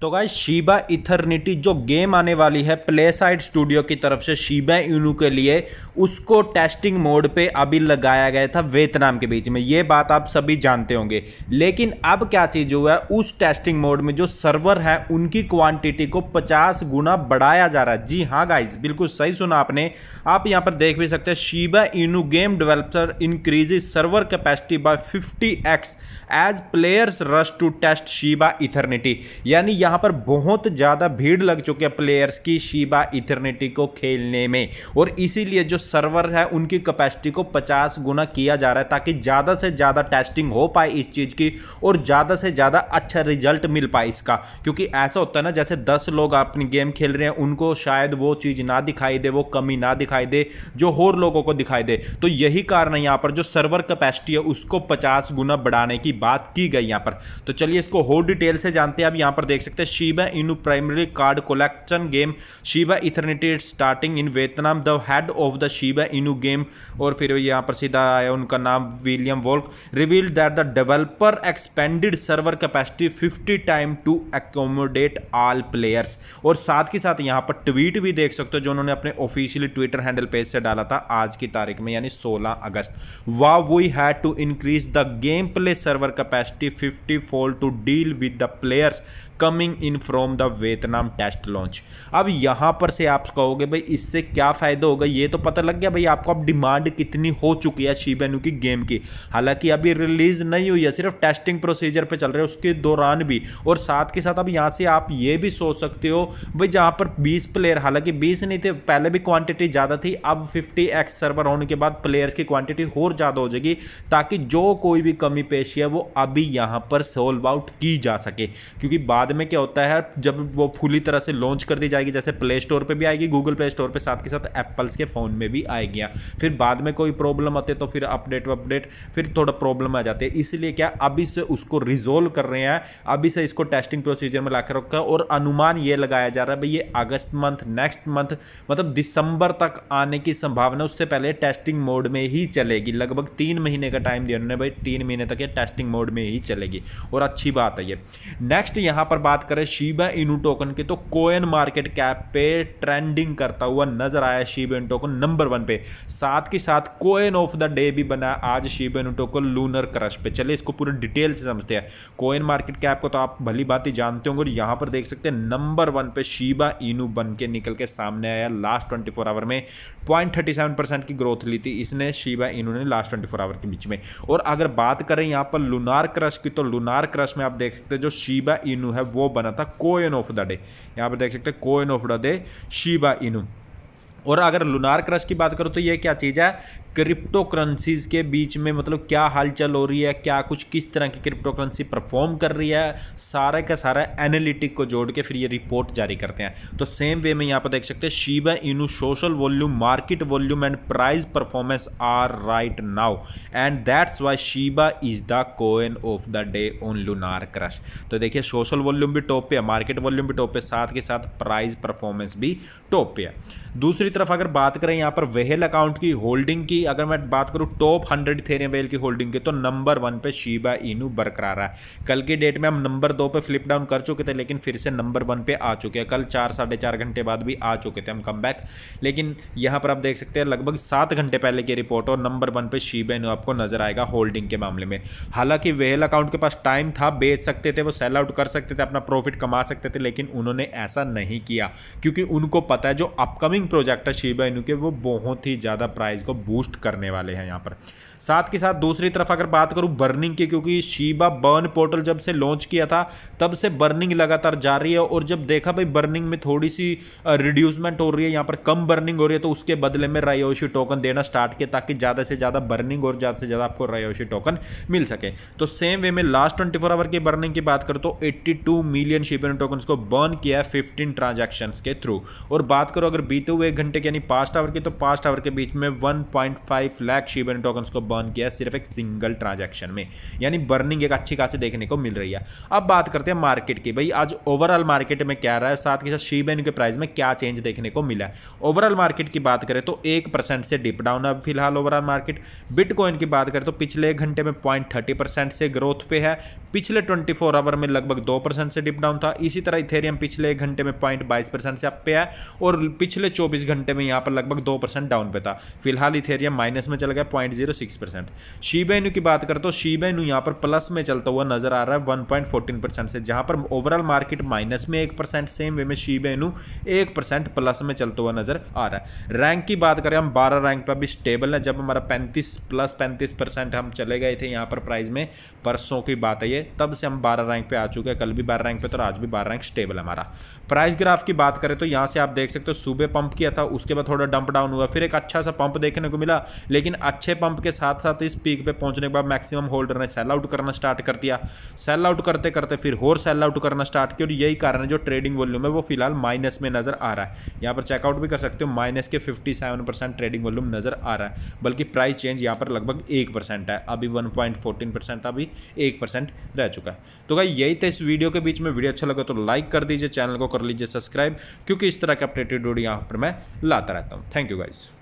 तो गाय शीबा इथरनिटी जो गेम आने वाली है प्ले साइड स्टूडियो की तरफ से शिबा यूनू के लिए उसको टेस्टिंग मोड पे अभी लगाया गया था वियतनाम के बीच में ये बात आप सभी जानते होंगे लेकिन अब क्या चीज़ हुआ है उस टेस्टिंग मोड में जो सर्वर है उनकी क्वांटिटी को 50 गुना बढ़ाया जा रहा है जी हाँ गाइज बिल्कुल सही सुना आपने आप यहाँ पर देख भी सकते हैं Shiba Inu game developer increase server capacity by fifty as players rush to test Shiba Eternity यानी यहाँ पर बहुत ज़्यादा भीड़ लग चुकी है प्लेयर्स की शिबा इथर्निटी को खेलने में और इसीलिए जो सर्वर है उनकी कैपेसिटी को 50 गुना किया जा रहा है ताकि ज़्यादा से ज़्यादा टेस्टिंग हो पाए इस चीज़ की और ज़्यादा से ज़्यादा अच्छा रिजल्ट मिल पाए इसका क्योंकि ऐसा होता है ना जैसे दस लोग अपनी गेम खेल रहे हैं उनको शायद वो चीज़ ना दिखाई दे वो कमी ना दिखाई दे जो और लोगों को दिखाई दे तो यही कारण है यहाँ पर जो सर्वर कैपेसिटी है उसको पचास गुना बढ़ाने की बात की गई यहाँ पर तो चलिए इसको और डिटेल से जानते हैं अब यहाँ पर देख सकते सकते हैं Shiba Inu primary card collection game Shiba Eternity starting in Vietnam the head of the Shiba Inu game और फिर यहाँ पर सीधा आया उनका नाम William Volk reveal that the developer expanded server capacity fifty time to accommodate all players और साथ ही साथ यहाँ पर ट्वीट भी देख सकते हो जो उन्होंने अपने ऑफिशियली ट्विटर हैंडल पेज से डाला था आज की तारीख में यानी 16 अगस्त वा we had to increase the game play server capacity fifty four to deal with the players coming coming in from the Vietnam test launch अब यहाँ पर से आप कहोगे भाई इससे क्या फ़ायदा होगा ये तो पता लग गया भाई आपको अब डिमांड कितनी हो चुकी है शीबेनू की गेम की हालांकि अभी रिलीज़ नहीं हुई है सिर्फ टेस्टिंग प्रोसीजर पर चल रहे हैं उसके दौरान भी और साथ के साथ अब यहाँ से आप ये भी सोच सकते हो भाई जहाँ पर बीस प्लेयर हालांकि बीस नहीं थे पहले भी क्वांटिटी ज़्यादा थी अब फिफ्टी एक्स सर्वर होने के बाद प्लेयर्स की क्वांटिटी और ज़्यादा हो जाएगी ताकि जो कोई भी कमी पेशी है वो अभी यहाँ पर सोल्व आउट की जा सके क्योंकि बाद में क्या होता है जब वो फुली तरह से लॉन्च कर दी जाएगी जैसे प्ले स्टोर पर भी आएगी गूगल प्ले स्टोर पर साथ के साथ एप्पल्स के फ़ोन में भी आएगी फिर बाद में कोई प्रॉब्लम आते तो फिर अपडेट अपडेट फिर थोड़ा प्रॉब्लम आ जाती है इसलिए क्या अभी से उसको रिजोल्व कर रहे हैं अभी से इसको टेस्टिंग प्रोसीजर में ला कर रखा और अनुमान ये लगाया जा रहा है भाई ये अगस्त मंथ नेक्स्ट मंथ मतलब दिसंबर तक आने की संभावना उससे पहले टेस्टिंग मोड में ही चलेगी लगभग तीन महीने का टाइम दिया उन्होंने भाई तीन महीने तक ये टेस्टिंग मोड में ही चलेगी और अच्छी बात है ये नेक्स्ट यहाँ पर बात करें शीबा इनू टोकन की तो कोयन मार्केट कैप पे ट्रेंडिंग करता हुआ नजर आया Shiba Inu token number one पे साथ के साथ कोयन ऑफ द डे भी बना आज शीबा इनू टोकन लूनर क्रश पे चलिए इसको पूरे डिटेल से समझते हैं कोयन मार्केट कैप को तो आप भली बात ही जानते होंगे और यहां पर देख सकते हैं नंबर वन पे शीबा इनू बन के निकल के सामने आया लास्ट ट्वेंटी आवर में पॉइंट की ग्रोथ ली थी इसने शीबा इनू ने लास्ट ट्वेंटी आवर के बीच में और अगर बात करें यहाँ पर लूनार क्रश की तो लूनार क्रश में आप देख सकते हैं जो शीबा इनू है वो बना था कोयन ऑफ द डे यहाँ पर देख सकते हैं coin of the day Shiba Inu और अगर लुनार क्रश की बात करो तो ये क्या चीज़ है क्रिप्टो करेंसीज के बीच में मतलब क्या हालचाल हो रही है क्या कुछ किस तरह की क्रिप्टो करेंसी परफॉर्म कर रही है सारे का सारा एनालिटिक को जोड़ के फिर ये रिपोर्ट जारी करते हैं तो सेम वे में यहाँ पर देख सकते हैं Shiba Inu social volume market volume and price performance are right now and that's why Shiba is the coin of the day on LunarCrush तो देखिए सोशल वॉल्यूम भी टॉप पे है मार्केट वॉल्यूम भी टॉप पे साथ के साथ प्राइस परफॉर्मेंस भी टॉप पे है दूसरी तरफ अगर बात करें यहाँ पर वेहल अकाउंट की होल्डिंग की अगर मैं बात करूँ टॉप हंड्रेड थेरियम वेल की होल्डिंग की तो नंबर वन पे शीबा इनू बरकरार है कल की डेट में हम नंबर दो पे फ्लिप डाउन कर चुके थे लेकिन फिर से नंबर वन पे आ चुके हैं कल चार साढ़े चार घंटे बाद भी आ चुके थे हम कम बैक लेकिन यहाँ पर आप देख सकते हैं लगभग सात घंटे पहले की रिपोर्ट और नंबर वन पे शीबा इनू आपको नजर आएगा होल्डिंग के मामले में हालांकि वेल अकाउंट के पास टाइम था बेच सकते थे वो सेल आउट कर सकते थे अपना प्रॉफिट कमा सकते थे लेकिन उन्होंने ऐसा नहीं किया क्योंकि उनको पता है जो अपकमिंग प्रोजेक्ट है शीबा इनू के वो बहुत ही ज़्यादा प्राइस को बूस्ट बूस्ट करने वाले हैं यहाँ पर साथ के साथ दूसरी तरफ अगर बात करूँ बर्निंग की क्योंकि शीबा बर्न पोर्टल जब से लॉन्च किया था तब से बर्निंग लगातार जारी है और जब देखा भाई बर्निंग में थोड़ी सी रिड्यूसमेंट हो रही है यहाँ पर कम बर्निंग हो रही है तो उसके बदले में रायोशी टोकन देना स्टार्ट किया ताकि ज़्यादा से ज़्यादा बर्निंग और ज़्यादा से ज़्यादा आपको रायोशी टोकन मिल सके तो सेम वे में लास्ट ट्वेंटी आवर की बर्निंग की बात करो तो एट्टी मिलियन शिपिंग टोकन को बर्न किया है फिफ्टीन ट्रांजेक्शन के थ्रू और बात करो अगर बीते हुए एक घंटे के यानी पास्ट आवर के तो पास्ट आवर के बीच में वन फाइव लाख शिबन टोकन को बर्न किया सिर्फ एक सिंगल ट्रांजेक्शन में यानी बर्निंग एक अच्छी खासी देखने को मिल रही है अब बात करते हैं मार्केट की भाई आज ओवरऑल मार्केट में क्या रहा है साथ के साथ शीबेन के प्राइस में क्या चेंज देखने को मिला है ओवरऑल मार्केट की बात करें तो एक परसेंट से डिप डाउन है फिलहाल ओवरऑल मार्केट बिटकॉइन की बात करें तो पिछले एक घंटे में पॉइंट थर्टी परसेंट से ग्रोथ पे है पिछले ट्वेंटी फोर आवर में लगभग दो परसेंट से डिप डाउन था इसी तरह इथेरियम पिछले एक घंटे में पॉइंट बाईस परसेंट से अप पे है और पिछले चौबीस घंटे में यहाँ पर लगभग दो परसेंट डाउन पे था फिलहाल इथेरियम किया माइनस में चला गया point zero six percent Shiba Inu की बात करते हो शीबेनू यहाँ पर प्लस में चलता हुआ नजर आ रहा है वन पॉइंट फोर्टीन परसेंट से जहाँ पर ओवरऑल मार्केट माइनस में एक परसेंट सेम वे में शीबेनू एक परसेंट प्लस में चलता हुआ नजर आ रहा है रैंक की बात करें हम बारह रैंक पर अभी स्टेबल है जब हमारा पैंतीस प्लस पैंतीस परसेंट हम चले गए थे यहाँ पर प्राइज में परसों की बात है ये तब से हम बारह रैंक पर आ चुके हैं कल भी बारह रैंक पर तो आज भी बारह रैंक स्टेबल हमारा प्राइस ग्राफ की बात करें तो यहाँ से आप देख सकते हो सुबह पंप किया था उसके बाद थोड़ा डंप डाउन हुआ फिर एक अच्छा सा पंप देखने को मिला रहेगा लेकिन अच्छे पंप के साथ साथ इस पीक पे पहुंचने के बाद मैक्सिमम होल्डर ने सेल आउट करना स्टार्ट कर दिया सेल आउट करते करते फिर और सेल आउट करना स्टार्ट किया और यही कारण है जो ट्रेडिंग वॉल्यूम है वो फिलहाल माइनस में नजर आ रहा है यहाँ पर चेकआउट भी कर सकते हो माइनस के फिफ्टी ट्रेडिंग वॉल्यूम नजर आ रहा है बल्कि प्राइस चेंज यहाँ पर लगभग एक है अभी वन था अभी एक रह चुका है तो भाई यही था इस वीडियो के बीच में वीडियो अच्छा लगा तो लाइक कर दीजिए चैनल को कर लीजिए सब्सक्राइब क्योंकि इस तरह के अपडेटेड वीडियो यहाँ पर मैं लाता रहता हूँ थैंक यू गाइज़